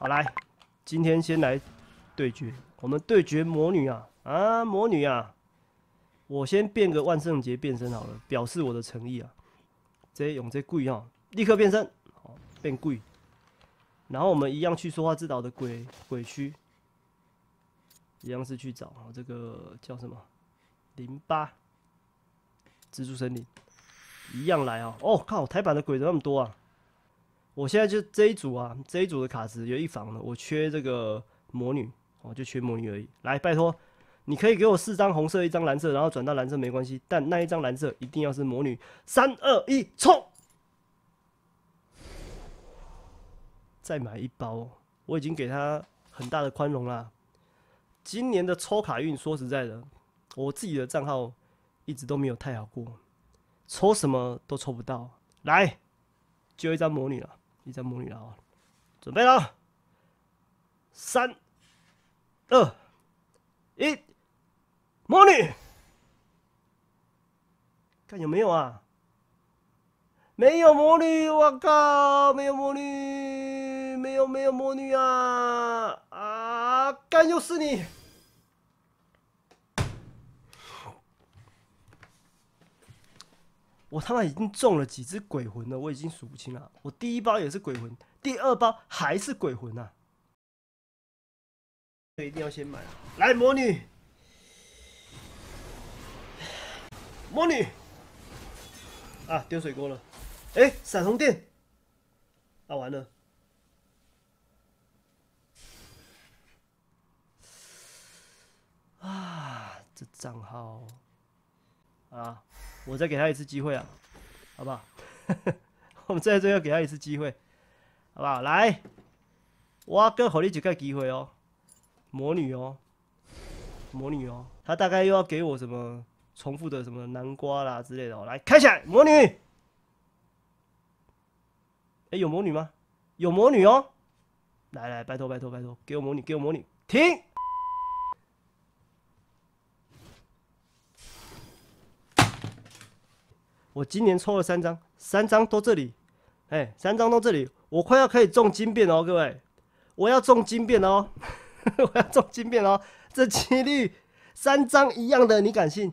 好来，今天先来对决，我们对决魔女啊啊，魔女啊！我先变个万圣节变身好了，表示我的诚意啊。这用这鬼啊，立刻变身，变鬼。然后我们一样去说话之岛的鬼鬼区，一样是去找这个叫什么零八蜘蛛森林，一样来啊！哦靠，台版的鬼都那么多啊！我现在就这一组啊，这一组的卡池有一房了，我缺这个魔女，我就缺魔女而已。来，拜托，你可以给我四张红色，一张蓝色，然后转到蓝色没关系，但那一张蓝色一定要是魔女。三二一，冲！再买一包，我已经给他很大的宽容了。今年的抽卡运，说实在的，我自己的账号一直都没有太好过，抽什么都抽不到。来，就一张魔女了。一张魔女啊！准备了，三、二、一，魔女，看有没有啊？没有魔女，我靠，没有魔女，没有没有魔女啊！啊，该就是你。我他妈已经中了几只鬼魂了，我已经数不清了。我第一包也是鬼魂，第二包还是鬼魂呐！一定要先买。来，魔女，魔女，啊，丢水锅了。哎，闪红电，啊，完了。啊，这账号。啊，我再给他一次机会啊，好不好？我们再最后给他一次机会，好不好？来，哇哥，好几级给机会哦，魔女哦，魔女哦，他大概又要给我什么重复的什么南瓜啦之类的哦，来开起来，魔女！哎，有魔女吗？有魔女哦！来来，拜托拜托拜托，给我魔女，给我魔女，停！我今年抽了三张，三张都这里，哎，三张都这里，我快要可以中金变哦，各位，我要中金变哦，我要中金变哦，这几率三张一样的，你敢信？